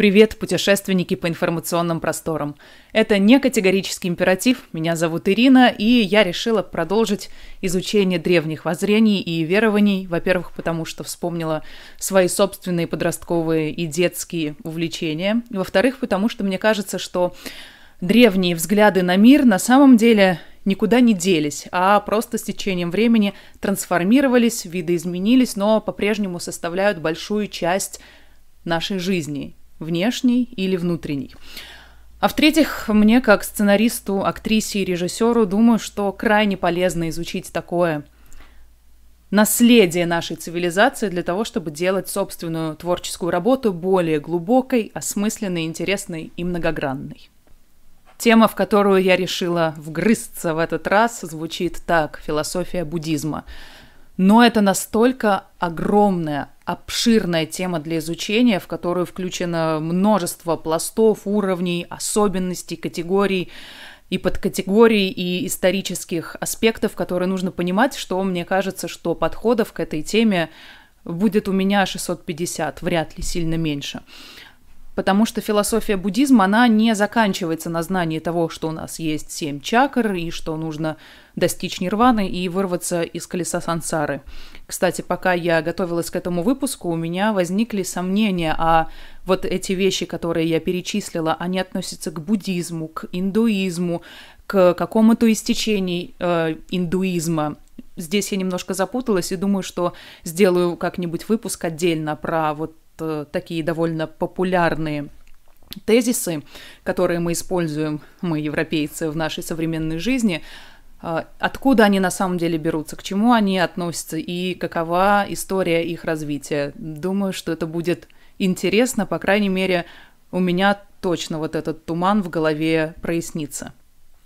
Привет, путешественники по информационным просторам. Это не категорический императив, меня зовут Ирина, и я решила продолжить изучение древних воззрений и верований, во-первых, потому что вспомнила свои собственные подростковые и детские увлечения, во-вторых, потому что мне кажется, что древние взгляды на мир на самом деле никуда не делись, а просто с течением времени трансформировались, видоизменились, но по-прежнему составляют большую часть нашей жизни внешний или внутренний. А в-третьих, мне как сценаристу, актрисе и режиссеру, думаю, что крайне полезно изучить такое наследие нашей цивилизации для того, чтобы делать собственную творческую работу более глубокой, осмысленной, интересной и многогранной. Тема, в которую я решила вгрызться в этот раз, звучит так – философия буддизма. Но это настолько огромная, обширная тема для изучения, в которую включено множество пластов, уровней, особенностей, категорий и подкатегорий, и исторических аспектов, которые нужно понимать, что мне кажется, что подходов к этой теме будет у меня 650, вряд ли сильно меньше потому что философия буддизма, она не заканчивается на знании того, что у нас есть семь чакр и что нужно достичь нирваны и вырваться из колеса сансары. Кстати, пока я готовилась к этому выпуску, у меня возникли сомнения, а вот эти вещи, которые я перечислила, они относятся к буддизму, к индуизму, к какому-то из течений э, индуизма. Здесь я немножко запуталась и думаю, что сделаю как-нибудь выпуск отдельно про вот Э, такие довольно популярные тезисы, которые мы используем, мы, европейцы, в нашей современной жизни, э, откуда они на самом деле берутся, к чему они относятся и какова история их развития. Думаю, что это будет интересно, по крайней мере, у меня точно вот этот туман в голове прояснится.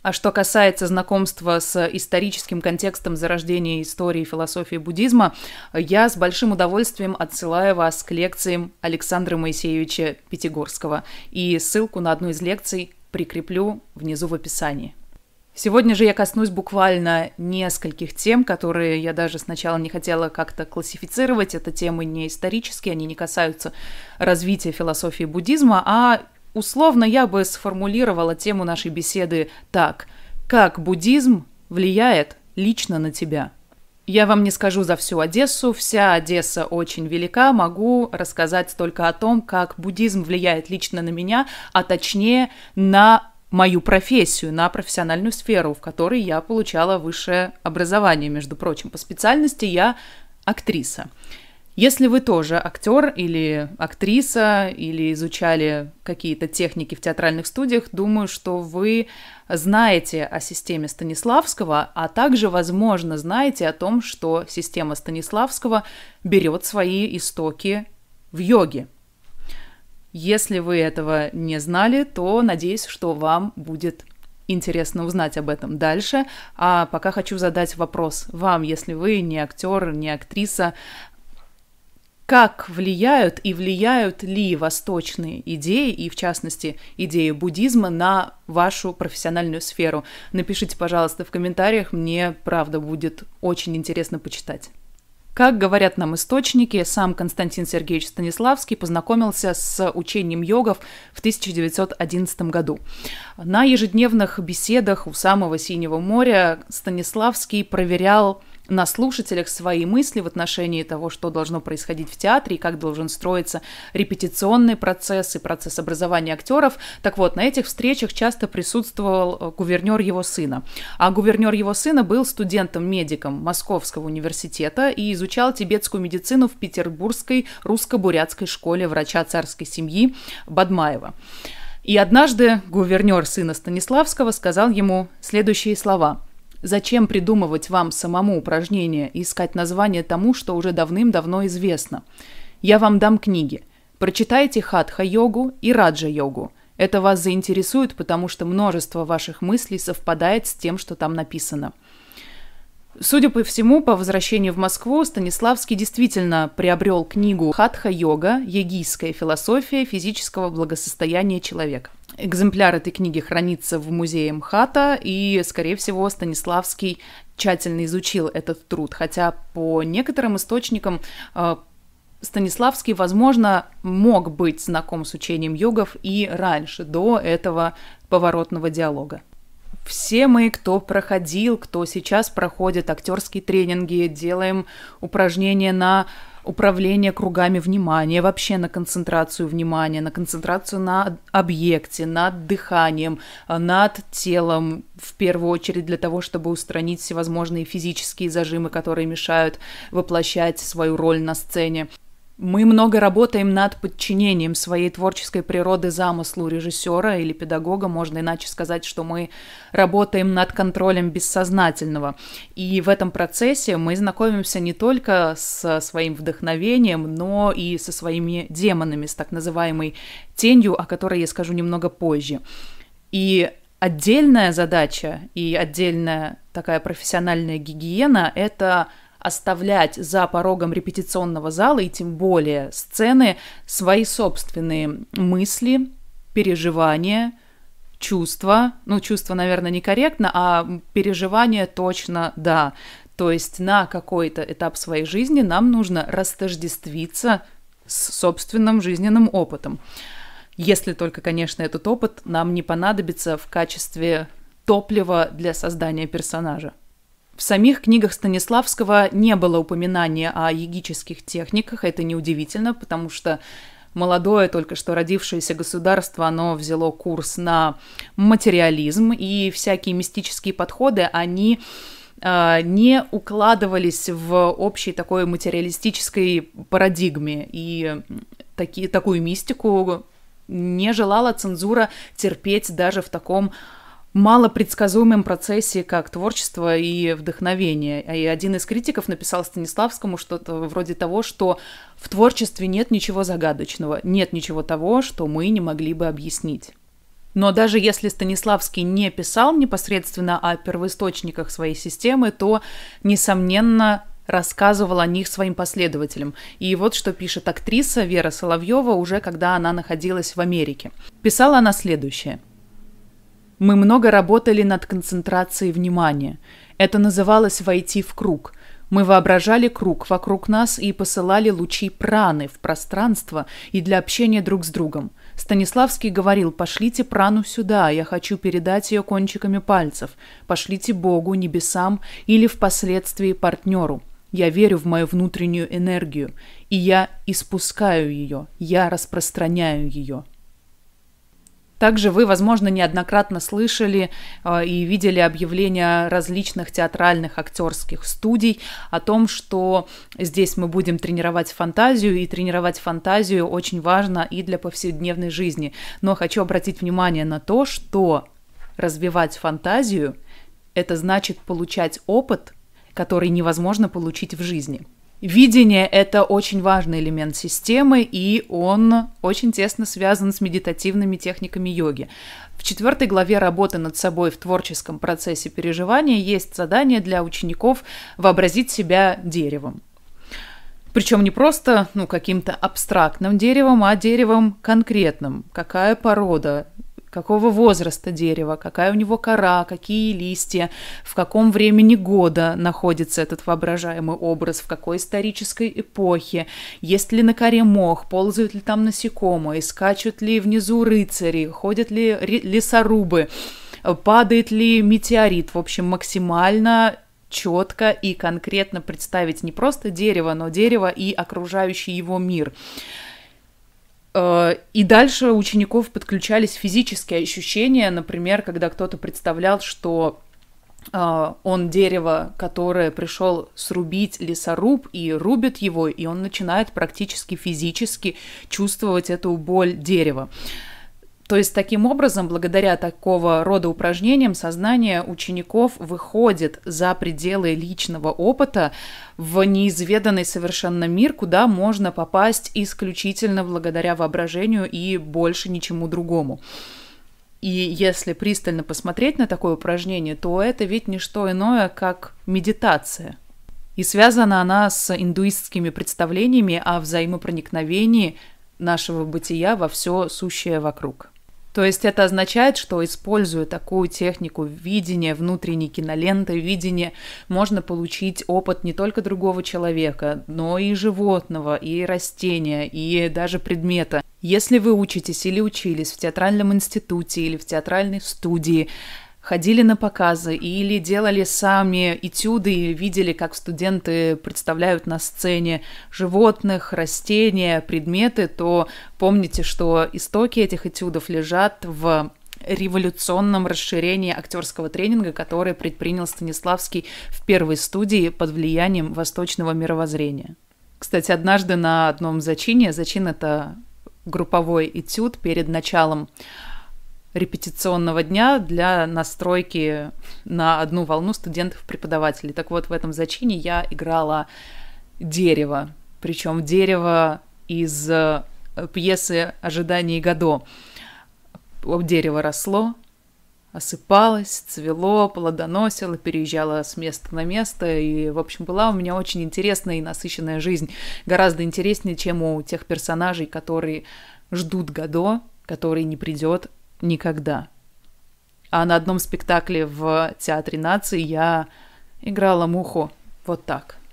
А что касается знакомства с историческим контекстом зарождения истории и философии буддизма, я с большим удовольствием отсылаю вас к лекциям Александра Моисеевича Пятигорского. И ссылку на одну из лекций прикреплю внизу в описании. Сегодня же я коснусь буквально нескольких тем, которые я даже сначала не хотела как-то классифицировать. Это темы не исторические, они не касаются развития философии буддизма, а Условно я бы сформулировала тему нашей беседы так. Как буддизм влияет лично на тебя? Я вам не скажу за всю Одессу, вся Одесса очень велика, могу рассказать только о том, как буддизм влияет лично на меня, а точнее на мою профессию, на профессиональную сферу, в которой я получала высшее образование, между прочим. По специальности я актриса. Если вы тоже актер или актриса, или изучали какие-то техники в театральных студиях, думаю, что вы знаете о системе Станиславского, а также, возможно, знаете о том, что система Станиславского берет свои истоки в йоге. Если вы этого не знали, то надеюсь, что вам будет интересно узнать об этом дальше. А пока хочу задать вопрос вам, если вы не актер, не актриса, как влияют и влияют ли восточные идеи, и в частности идеи буддизма, на вашу профессиональную сферу. Напишите, пожалуйста, в комментариях, мне правда будет очень интересно почитать. Как говорят нам источники, сам Константин Сергеевич Станиславский познакомился с учением йогов в 1911 году. На ежедневных беседах у самого Синего моря Станиславский проверял на слушателях свои мысли в отношении того, что должно происходить в театре и как должен строиться репетиционный процесс и процесс образования актеров. Так вот, на этих встречах часто присутствовал э, гувернер его сына. А гувернер его сына был студентом-медиком Московского университета и изучал тибетскую медицину в Петербургской русско-бурятской школе врача царской семьи Бадмаева. И однажды гувернер сына Станиславского сказал ему следующие слова – Зачем придумывать вам самому упражнение и искать название тому, что уже давным-давно известно? Я вам дам книги. Прочитайте хатха-йогу и раджа-йогу. Это вас заинтересует, потому что множество ваших мыслей совпадает с тем, что там написано – Судя по всему, по возвращению в Москву Станиславский действительно приобрел книгу «Хатха-йога. Егийская философия физического благосостояния человека». Экземпляр этой книги хранится в музее МХАТа, и, скорее всего, Станиславский тщательно изучил этот труд, хотя по некоторым источникам э, Станиславский, возможно, мог быть знаком с учением йогов и раньше, до этого поворотного диалога. Все мы, кто проходил, кто сейчас проходит актерские тренинги, делаем упражнения на управление кругами внимания, вообще на концентрацию внимания, на концентрацию на объекте, над дыханием, над телом, в первую очередь для того, чтобы устранить всевозможные физические зажимы, которые мешают воплощать свою роль на сцене. Мы много работаем над подчинением своей творческой природы замыслу режиссера или педагога. Можно иначе сказать, что мы работаем над контролем бессознательного. И в этом процессе мы знакомимся не только со своим вдохновением, но и со своими демонами, с так называемой тенью, о которой я скажу немного позже. И отдельная задача и отдельная такая профессиональная гигиена – это – оставлять за порогом репетиционного зала и тем более сцены свои собственные мысли, переживания, чувства. Ну, чувства, наверное, некорректно, а переживания точно да. То есть на какой-то этап своей жизни нам нужно растождествиться с собственным жизненным опытом. Если только, конечно, этот опыт нам не понадобится в качестве топлива для создания персонажа. В самих книгах Станиславского не было упоминания о егических техниках. Это неудивительно, потому что молодое, только что родившееся государство, оно взяло курс на материализм, и всякие мистические подходы, они а, не укладывались в общей такой материалистической парадигме, и таки, такую мистику не желала цензура терпеть даже в таком малопредсказуемом процессе как творчество и вдохновение. И один из критиков написал Станиславскому что-то вроде того, что в творчестве нет ничего загадочного, нет ничего того, что мы не могли бы объяснить. Но даже если Станиславский не писал непосредственно о первоисточниках своей системы, то, несомненно, рассказывал о них своим последователям. И вот что пишет актриса Вера Соловьева уже когда она находилась в Америке. Писала она следующее – мы много работали над концентрацией внимания. Это называлось «войти в круг». Мы воображали круг вокруг нас и посылали лучи праны в пространство и для общения друг с другом. Станиславский говорил «пошлите прану сюда, я хочу передать ее кончиками пальцев, пошлите Богу, небесам или впоследствии партнеру». Я верю в мою внутреннюю энергию, и я испускаю ее, я распространяю ее. Также вы, возможно, неоднократно слышали э, и видели объявления различных театральных актерских студий о том, что здесь мы будем тренировать фантазию, и тренировать фантазию очень важно и для повседневной жизни. Но хочу обратить внимание на то, что развивать фантазию – это значит получать опыт, который невозможно получить в жизни – Видение – это очень важный элемент системы, и он очень тесно связан с медитативными техниками йоги. В четвертой главе работы над собой в творческом процессе переживания есть задание для учеников вообразить себя деревом. Причем не просто ну, каким-то абстрактным деревом, а деревом конкретным. Какая порода какого возраста дерево, какая у него кора, какие листья, в каком времени года находится этот воображаемый образ, в какой исторической эпохе, есть ли на коре мох, ползают ли там насекомые, скачут ли внизу рыцари, ходят ли лесорубы, падает ли метеорит. В общем, максимально четко и конкретно представить не просто дерево, но дерево и окружающий его мир. Э, и дальше учеников подключались физические ощущения, например, когда кто-то представлял, что э, он дерево, которое пришел срубить лесоруб, и рубит его, и он начинает практически физически чувствовать эту боль дерева. То есть таким образом, благодаря такого рода упражнениям, сознание учеников выходит за пределы личного опыта в неизведанный совершенно мир, куда можно попасть исключительно благодаря воображению и больше ничему другому. И если пристально посмотреть на такое упражнение, то это ведь не что иное, как медитация. И связана она с индуистскими представлениями о взаимопроникновении нашего бытия во все сущее вокруг. То есть это означает, что используя такую технику видения внутренней киноленты, видения, можно получить опыт не только другого человека, но и животного, и растения, и даже предмета. Если вы учитесь или учились в театральном институте или в театральной студии, ходили на показы или делали сами этюды и видели, как студенты представляют на сцене животных, растения, предметы, то помните, что истоки этих этюдов лежат в революционном расширении актерского тренинга, который предпринял Станиславский в первой студии под влиянием восточного мировоззрения. Кстати, однажды на одном зачине, зачин это групповой этюд перед началом репетиционного дня для настройки на одну волну студентов-преподавателей. Так вот, в этом зачине я играла дерево, причем дерево из э, пьесы «Ожидание Годо». Дерево росло, осыпалось, цвело, плодоносило, переезжала с места на место. И, в общем, была у меня очень интересная и насыщенная жизнь. Гораздо интереснее, чем у тех персонажей, которые ждут года, который не придет, никогда. А на одном спектакле в Театре нации я играла муху вот так –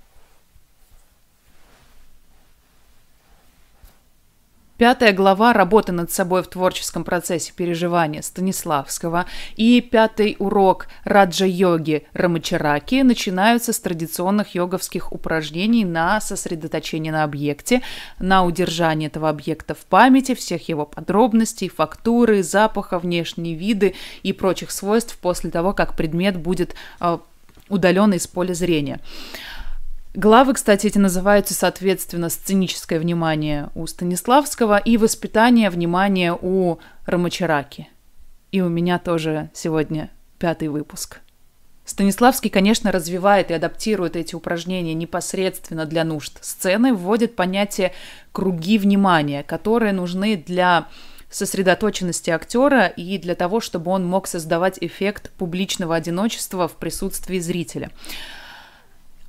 Пятая глава работы над собой в творческом процессе переживания» Станиславского и пятый урок раджа-йоги Рамачараки начинаются с традиционных йоговских упражнений на сосредоточение на объекте, на удержание этого объекта в памяти, всех его подробностей, фактуры, запаха, внешние виды и прочих свойств после того, как предмет будет а, удален из поля зрения. Главы, кстати, эти называются, соответственно, «Сценическое внимание» у Станиславского и «Воспитание внимания» у Рамачараки. И у меня тоже сегодня пятый выпуск. Станиславский, конечно, развивает и адаптирует эти упражнения непосредственно для нужд сцены, вводит понятие «круги внимания», которые нужны для сосредоточенности актера и для того, чтобы он мог создавать эффект публичного одиночества в присутствии зрителя.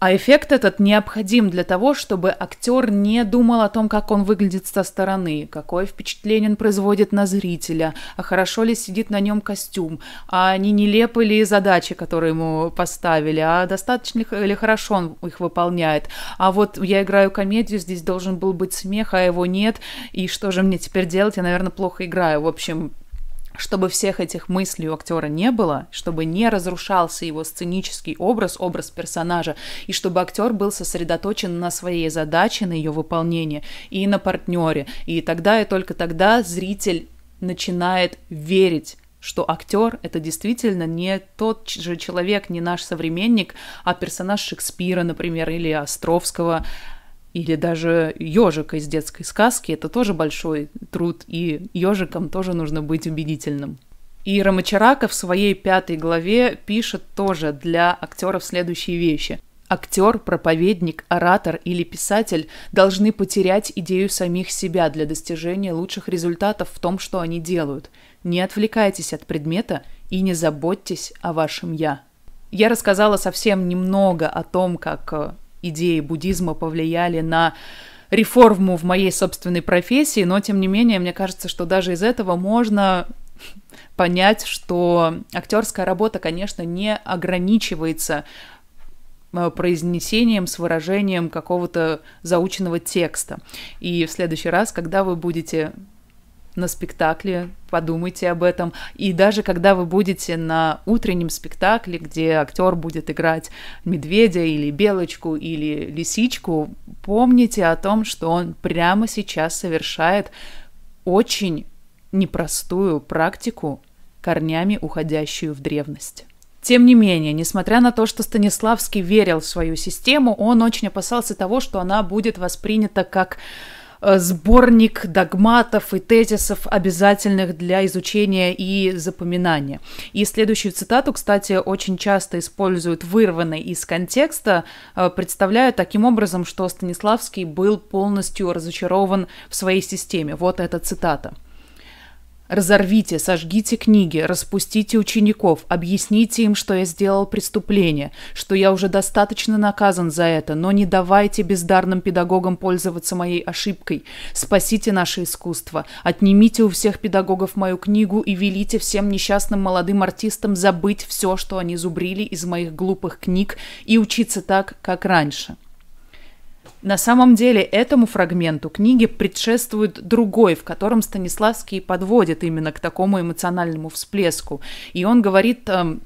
А эффект этот необходим для того, чтобы актер не думал о том, как он выглядит со стороны, какое впечатление он производит на зрителя, а хорошо ли сидит на нем костюм, а не нелепы ли задачи, которые ему поставили, а достаточно ли хорошо он их выполняет. А вот я играю комедию, здесь должен был быть смех, а его нет, и что же мне теперь делать? Я, наверное, плохо играю. В общем, чтобы всех этих мыслей у актера не было, чтобы не разрушался его сценический образ, образ персонажа, и чтобы актер был сосредоточен на своей задаче, на ее выполнении и на партнере. И тогда и только тогда зритель начинает верить что актер это действительно не тот же человек, не наш современник, а персонаж Шекспира, например, или Островского, или даже ежик из детской сказки – это тоже большой труд, и ежикам тоже нужно быть убедительным. И Рамачарака в своей пятой главе пишет тоже для актеров следующие вещи. Актер, проповедник, оратор или писатель должны потерять идею самих себя для достижения лучших результатов в том, что они делают. Не отвлекайтесь от предмета и не заботьтесь о вашем «я». Я рассказала совсем немного о том, как э, идеи буддизма повлияли на реформу в моей собственной профессии, но тем не менее, мне кажется, что даже из этого можно понять, что актерская работа, конечно, не ограничивается э, произнесением, с выражением какого-то заученного текста. И в следующий раз, когда вы будете на спектакле, подумайте об этом. И даже когда вы будете на утреннем спектакле, где актер будет играть медведя или белочку или лисичку, помните о том, что он прямо сейчас совершает очень непростую практику, корнями уходящую в древность. Тем не менее, несмотря на то, что Станиславский верил в свою систему, он очень опасался того, что она будет воспринята как Э, сборник догматов и тезисов, обязательных для изучения и запоминания. И следующую цитату, кстати, очень часто используют вырванной из контекста, э, представляя таким образом, что Станиславский был полностью разочарован в своей системе. Вот эта цитата. Разорвите, сожгите книги, распустите учеников, объясните им, что я сделал преступление, что я уже достаточно наказан за это, но не давайте бездарным педагогам пользоваться моей ошибкой. Спасите наше искусство, отнимите у всех педагогов мою книгу и велите всем несчастным молодым артистам забыть все, что они зубрили из моих глупых книг и учиться так, как раньше. На самом деле этому фрагменту книги предшествует другой, в котором Станиславский подводит именно к такому эмоциональному всплеску. И он говорит эм,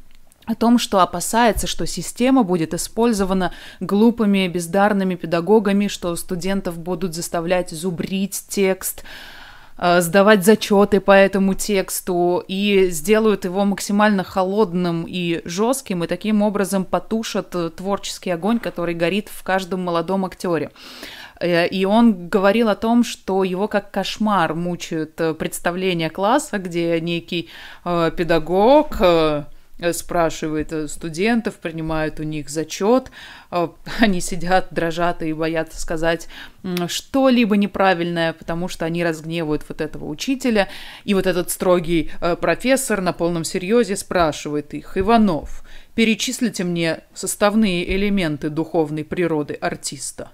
о том, что опасается, что система будет использована глупыми, бездарными педагогами, что студентов будут заставлять зубрить текст, Э, сдавать зачеты по этому тексту и сделают его максимально холодным и жестким, и таким образом потушат э, творческий огонь, который горит в каждом молодом актере. Э, и он говорил о том, что его как кошмар мучают представления класса, где некий э, педагог э, Э, спрашивает э, студентов, принимает у них зачет. Э, они сидят, дрожат и боятся сказать что-либо неправильное, потому что они разгневают вот этого учителя. И вот этот строгий профессор на полном серьезе спрашивает их, Иванов, перечислите мне составные элементы духовной природы артиста.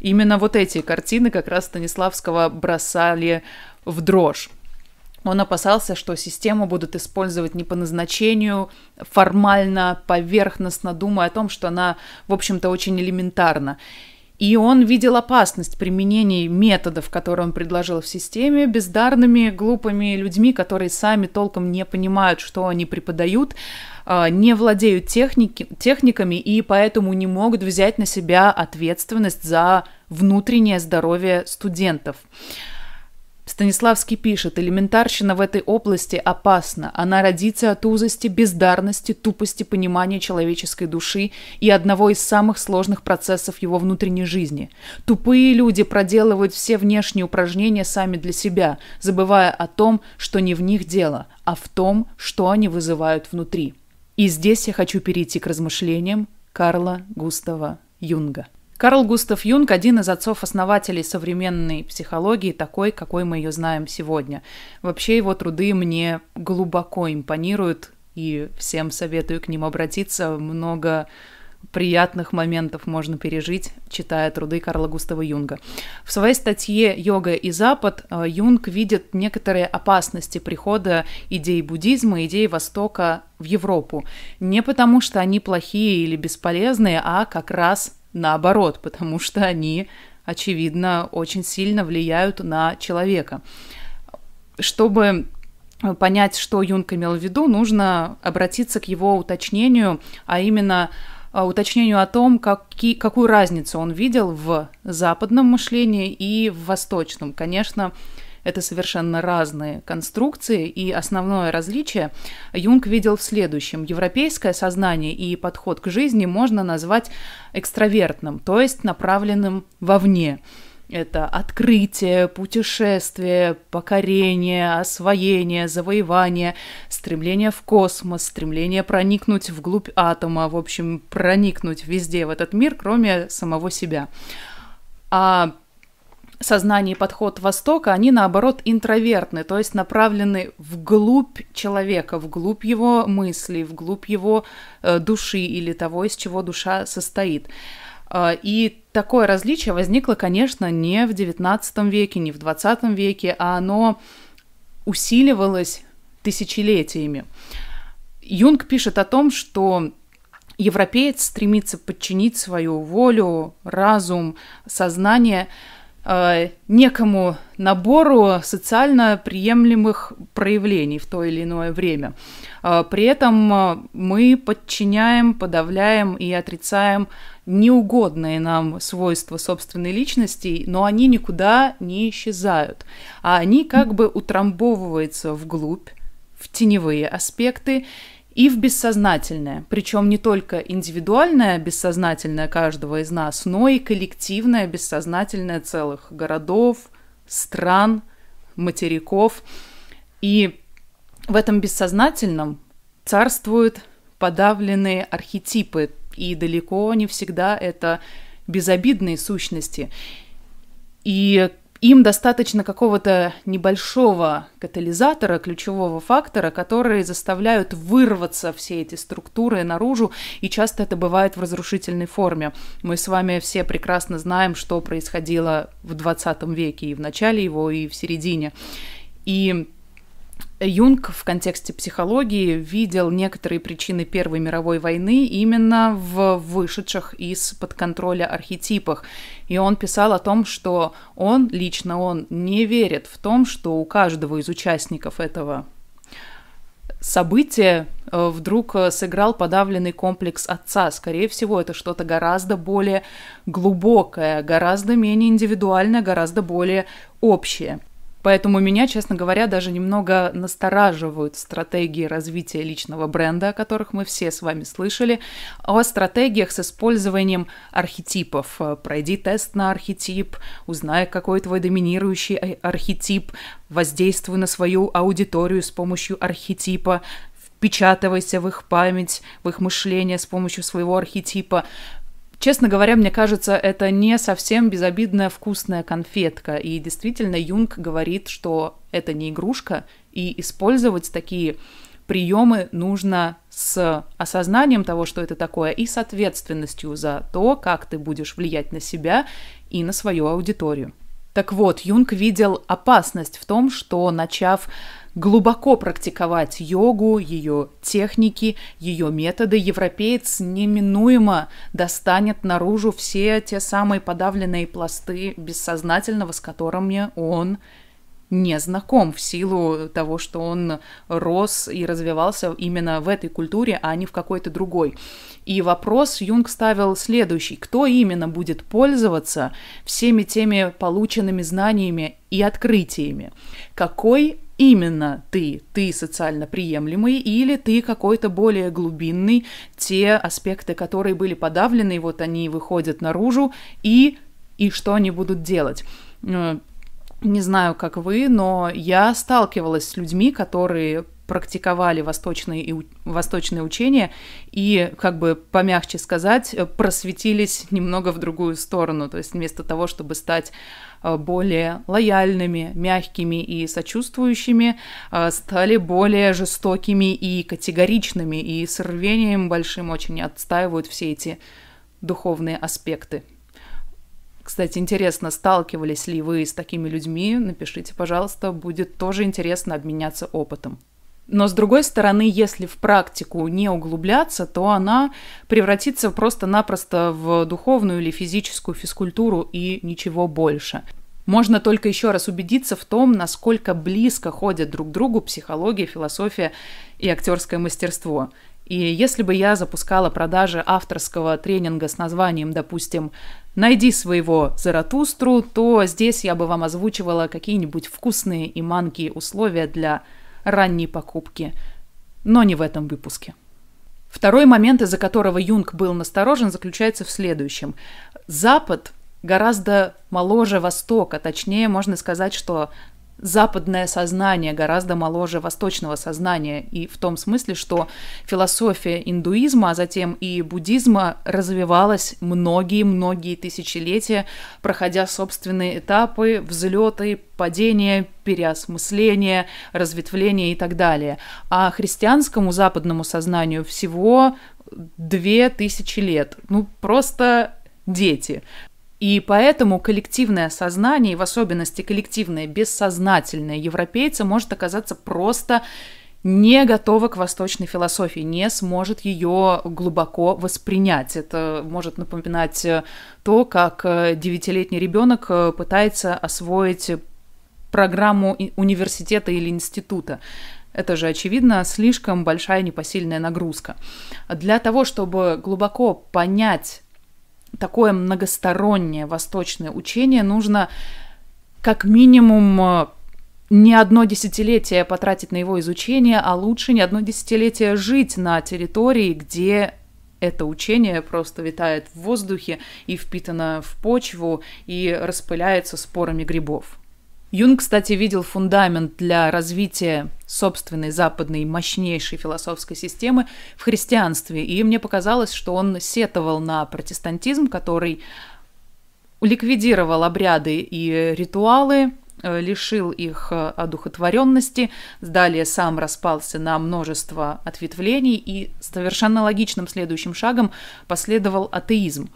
Именно вот эти картины как раз Станиславского бросали в дрожь. Он опасался, что систему будут использовать не по назначению, формально, поверхностно, думая о том, что она, в общем-то, очень элементарна. И он видел опасность применения методов, которые он предложил в системе, бездарными, глупыми людьми, которые сами толком не понимают, что они преподают, а, не владеют техники, техниками и поэтому не могут взять на себя ответственность за внутреннее здоровье студентов. Станиславский пишет, элементарщина в этой области опасна. Она родится от узости, бездарности, тупости понимания человеческой души и одного из самых сложных процессов его внутренней жизни. Тупые люди проделывают все внешние упражнения сами для себя, забывая о том, что не в них дело, а в том, что они вызывают внутри. И здесь я хочу перейти к размышлениям Карла Густава Юнга. Карл Густав Юнг – один из отцов-основателей современной психологии, такой, какой мы ее знаем сегодня. Вообще его труды мне глубоко импонируют, и всем советую к ним обратиться. Много приятных моментов можно пережить, читая труды Карла Густава Юнга. В своей статье «Йога и Запад» э, Юнг видит некоторые опасности прихода идей буддизма, идей Востока в Европу. Не потому, что они плохие или бесполезные, а как раз наоборот, потому что они, очевидно, очень сильно влияют на человека. Чтобы э, понять, что Юнг имел в виду, нужно обратиться к его уточнению, а именно э, уточнению о том, какие, какую разницу он видел в западном мышлении и в восточном. Конечно, это совершенно разные конструкции, и основное различие Юнг видел в следующем. Европейское сознание и подход к жизни можно назвать экстравертным, то есть направленным вовне. Это открытие, путешествие, покорение, освоение, завоевание, стремление в космос, стремление проникнуть вглубь атома, в общем, проникнуть везде в этот мир, кроме самого себя. А сознании подход Востока, они наоборот интровертны, то есть направлены вглубь человека, вглубь его мыслей, вглубь его э, души или того, из чего душа состоит. А, и такое различие возникло, конечно, не в XIX веке, не в XX веке, а оно усиливалось тысячелетиями. Юнг пишет о том, что европеец стремится подчинить свою волю, разум, сознание – Э, некому набору социально приемлемых проявлений в то или иное время. Э, при этом э, мы подчиняем, подавляем и отрицаем неугодные нам свойства собственной личности, но они никуда не исчезают, а они как бы утрамбовываются вглубь, в теневые аспекты, и в бессознательное, причем не только индивидуальное бессознательное каждого из нас, но и коллективное бессознательное целых городов, стран, материков. И в этом бессознательном царствуют подавленные архетипы, и далеко не всегда это безобидные сущности. И им достаточно какого-то небольшого катализатора, ключевого фактора, которые заставляют вырваться все эти структуры наружу, и часто это бывает в разрушительной форме. Мы с вами все прекрасно знаем, что происходило в 20 веке и в начале его, и в середине. И Юнг в контексте психологии видел некоторые причины Первой мировой войны именно в вышедших из-под контроля архетипах. И он писал о том, что он, лично он, не верит в том, что у каждого из участников этого события э, вдруг э, сыграл подавленный комплекс отца. Скорее всего, это что-то гораздо более глубокое, гораздо менее индивидуальное, гораздо более общее. Поэтому меня, честно говоря, даже немного настораживают стратегии развития личного бренда, о которых мы все с вами слышали, о стратегиях с использованием архетипов. Пройди тест на архетип, узнай, какой твой доминирующий а, архетип, воздействуй на свою аудиторию с помощью архетипа, впечатывайся в их память, в их мышление с помощью своего архетипа. Честно говоря, мне кажется, это не совсем безобидная вкусная конфетка. И действительно, Юнг говорит, что это не игрушка, и использовать такие приемы нужно с осознанием того, что это такое, и с ответственностью за то, как ты будешь влиять на себя и на свою аудиторию. Так вот, Юнг видел опасность в том, что, начав глубоко практиковать йогу, ее техники, ее методы, европеец неминуемо достанет наружу все те самые подавленные пласты бессознательного, с которыми он не знаком в силу того, что он рос и развивался именно в этой культуре, а не в какой-то другой. И вопрос Юнг ставил следующий. Кто именно будет пользоваться всеми теми полученными знаниями и открытиями? Какой именно ты, ты социально приемлемый или ты какой-то более глубинный, те аспекты, которые были подавлены, вот они выходят наружу, и, и что они будут делать. Не знаю, как вы, но я сталкивалась с людьми, которые практиковали восточные, и, восточные учения и, как бы помягче сказать, э, просветились немного в другую сторону. То есть вместо того, чтобы стать Э, более лояльными, мягкими и сочувствующими, э, стали более жестокими и категоричными, и с рвением большим очень отстаивают все эти духовные аспекты. Кстати, интересно, сталкивались ли вы с такими людьми? Напишите, пожалуйста, будет тоже интересно обменяться опытом. Но с другой стороны, если в практику не углубляться, то она превратится просто-напросто в духовную или физическую физкультуру и ничего больше. Можно только еще раз убедиться в том, насколько близко ходят друг к другу психология, философия и актерское мастерство. И если бы я запускала продажи авторского тренинга с названием, допустим, «Найди своего Заратустру», то здесь я бы вам озвучивала какие-нибудь вкусные и манкие условия для ранние покупки, но не в этом выпуске. Второй момент, из-за которого Юнг был насторожен, заключается в следующем. Запад гораздо моложе Востока, точнее можно сказать, что западное сознание гораздо моложе восточного сознания, и в том смысле, что философия индуизма, а затем и буддизма развивалась многие-многие тысячелетия, проходя собственные этапы, взлеты, падения, переосмысления, разветвления и так далее. А христианскому западному сознанию всего две тысячи лет. Ну, просто дети. И поэтому коллективное сознание, и в особенности коллективное бессознательное европейца, может оказаться просто не готова к восточной философии, не сможет ее глубоко воспринять. Это может напоминать э, то, как э, девятилетний ребенок э, пытается освоить программу университета или института. Это же, очевидно, слишком большая непосильная нагрузка. Для того, чтобы глубоко понять такое многостороннее восточное учение нужно как минимум э, не одно десятилетие потратить на его изучение, а лучше не одно десятилетие жить на территории, где это учение просто витает в воздухе и впитано в почву и распыляется спорами грибов. Юнг, кстати, видел фундамент для развития собственной западной мощнейшей философской системы в христианстве. И мне показалось, что он сетовал на протестантизм, который ликвидировал обряды и ритуалы, э, лишил их э, одухотворенности, далее сам распался на множество ответвлений, и совершенно логичным следующим шагом последовал атеизм.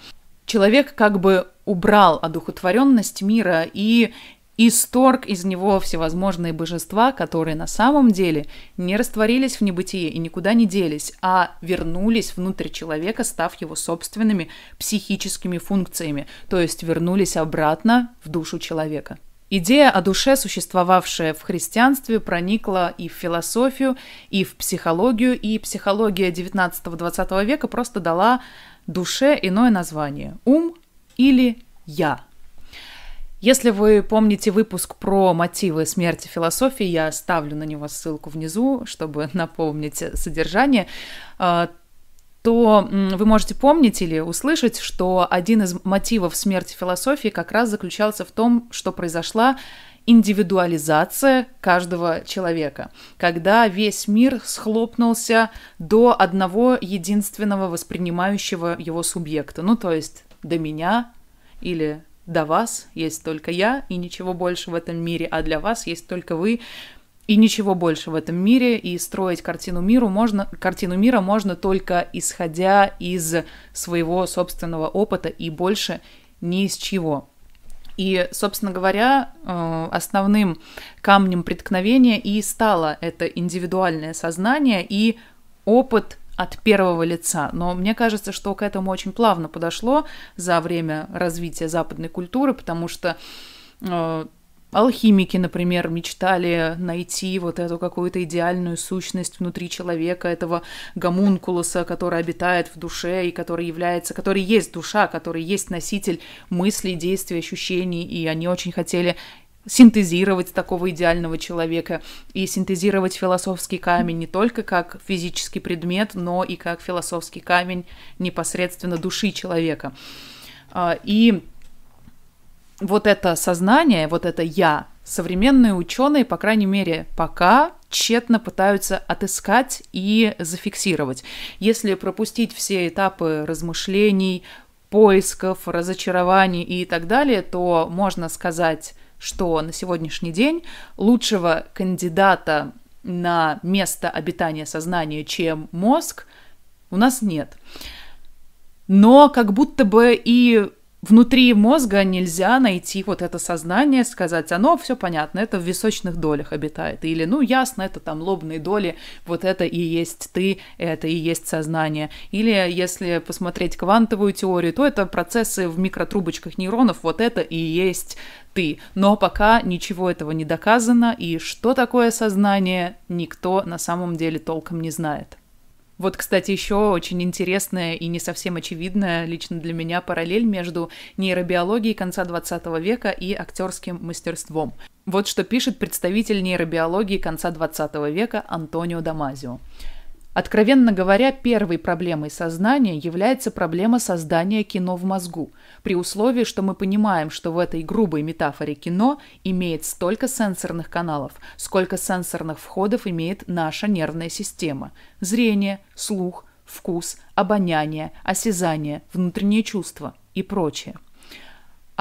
Человек как бы убрал одухотворенность мира и исторг из него всевозможные божества, которые на самом деле не растворились в небытии и никуда не делись, а вернулись внутрь человека, став его собственными психическими функциями, то есть вернулись обратно в душу человека. Идея о душе, существовавшая в христианстве, проникла и в философию, и в психологию, и психология 19-20 века просто дала душе иное название – ум или «я». Если вы помните выпуск про мотивы смерти философии, я оставлю на него ссылку внизу, чтобы напомнить содержание, э, то вы можете помнить или услышать, что один из мотивов смерти философии как раз заключался в том, что произошла индивидуализация каждого человека, когда весь мир схлопнулся до одного единственного воспринимающего его субъекта, ну то есть до меня или до вас есть только я и ничего больше в этом мире, а для вас есть только вы и ничего больше в этом мире, и строить картину, миру можно, картину мира можно только исходя из своего собственного опыта и больше ни из чего. И, собственно говоря, э, основным камнем преткновения и стало это индивидуальное сознание и опыт от первого лица. Но мне кажется, что к этому очень плавно подошло за время развития западной культуры, потому что э, алхимики, например, мечтали найти вот эту какую-то идеальную сущность внутри человека, этого гомункулуса, который обитает в душе и который является, который есть душа, который есть носитель мыслей, действий, ощущений, и они очень хотели синтезировать такого идеального человека и синтезировать философский камень не только как физический предмет, но и как философский камень непосредственно души человека. А, и вот это сознание, вот это я, современные ученые, по крайней мере, пока тщетно пытаются отыскать и зафиксировать. Если пропустить все этапы размышлений, поисков, разочарований и так далее, то можно сказать что на сегодняшний день лучшего кандидата на место обитания сознания, чем мозг, у нас нет. Но как будто бы и внутри мозга нельзя найти вот это сознание, сказать, оно все понятно, это в височных долях обитает. Или, ну, ясно, это там лобные доли, вот это и есть ты, это и есть сознание. Или, если посмотреть квантовую теорию, то это процессы в микротрубочках нейронов, вот это и есть ты. Но пока ничего этого не доказано, и что такое сознание, никто на самом деле толком не знает. Вот, кстати, еще очень интересная и не совсем очевидная лично для меня параллель между нейробиологией конца 20 века и актерским мастерством. Вот что пишет представитель нейробиологии конца 20 века Антонио Дамазио. Откровенно говоря, первой проблемой сознания является проблема создания кино в мозгу, при условии, что мы понимаем, что в этой грубой метафоре кино имеет столько сенсорных каналов, сколько сенсорных входов имеет наша нервная система – зрение, слух, вкус, обоняние, осязание, внутренние чувства и прочее –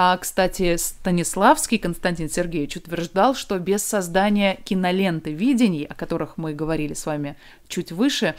а, кстати, Станиславский Константин Сергеевич утверждал, что без создания киноленты видений, о которых мы говорили с вами чуть выше,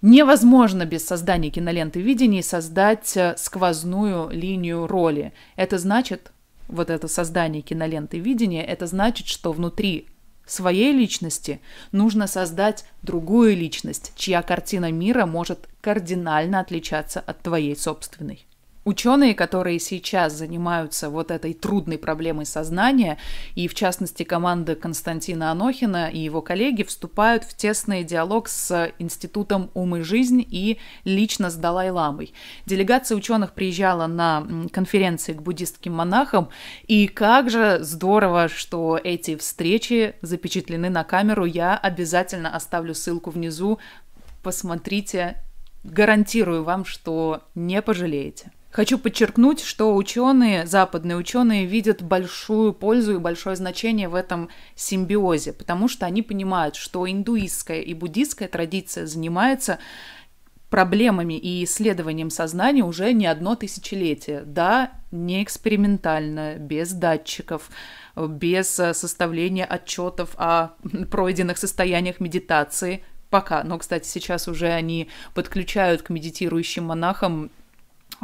Невозможно без создания киноленты видений создать э, сквозную линию роли. Это значит, вот это создание киноленты видения, это значит, что внутри своей личности нужно создать другую личность, чья картина мира может кардинально отличаться от твоей собственной. Ученые, которые сейчас занимаются вот этой трудной проблемой сознания, и в частности команда Константина Анохина и его коллеги вступают в тесный диалог с Институтом ум и жизнь и лично с Далай-ламой. Делегация ученых приезжала на конференции к буддистским монахам, и как же здорово, что эти встречи запечатлены на камеру. Я обязательно оставлю ссылку внизу. Посмотрите, гарантирую вам, что не пожалеете. Хочу подчеркнуть, что ученые, западные ученые видят большую пользу и большое значение в этом симбиозе, потому что они понимают, что индуистская и буддистская традиция занимается проблемами и исследованием сознания уже не одно тысячелетие. Да, не экспериментально, без датчиков, без э, составления отчетов о пройденных состояниях медитации. Пока. Но, кстати, сейчас уже они подключают к медитирующим монахам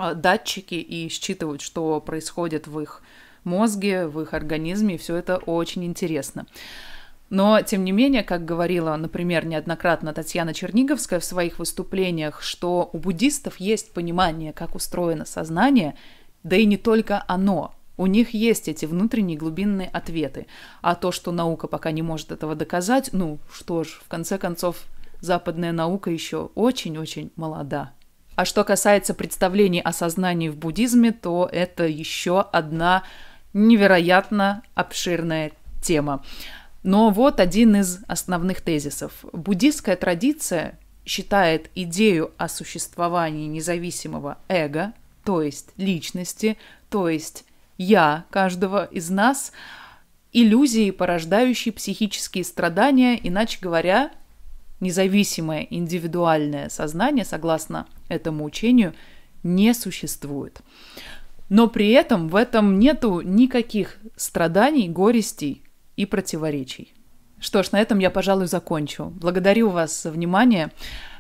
а, датчики и считывают, что происходит в их мозге, в их организме, и все это очень интересно. Но, тем не менее, как говорила, например, неоднократно Татьяна Черниговская в своих выступлениях, что у буддистов есть понимание, как устроено сознание, да и не только оно. У них есть эти внутренние глубинные ответы. А то, что наука пока не может этого доказать, ну что ж, в конце концов, западная наука еще очень-очень молода. А что касается представлений о сознании в буддизме, то это еще одна невероятно обширная тема. Но вот один из основных тезисов. Буддистская традиция считает идею о существовании независимого эго, то есть личности, то есть я каждого из нас, иллюзии, порождающие психические страдания, иначе говоря, независимое индивидуальное сознание, согласно этому учению, не существует. Но при этом в этом нету никаких страданий, горестей и противоречий. Что ж, на этом я, пожалуй, закончу. Благодарю вас за внимание.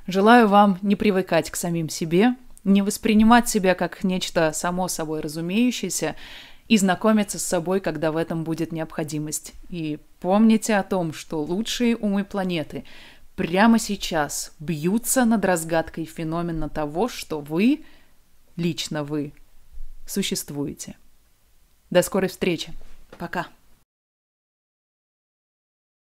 Желаю вам не привыкать к самим себе, не воспринимать себя как нечто само собой разумеющееся и знакомиться с собой, когда в этом будет необходимость. И помните о том, что лучшие умы планеты прямо сейчас бьются над разгадкой феномена того, что вы, лично вы, существуете. До скорой встречи. Пока.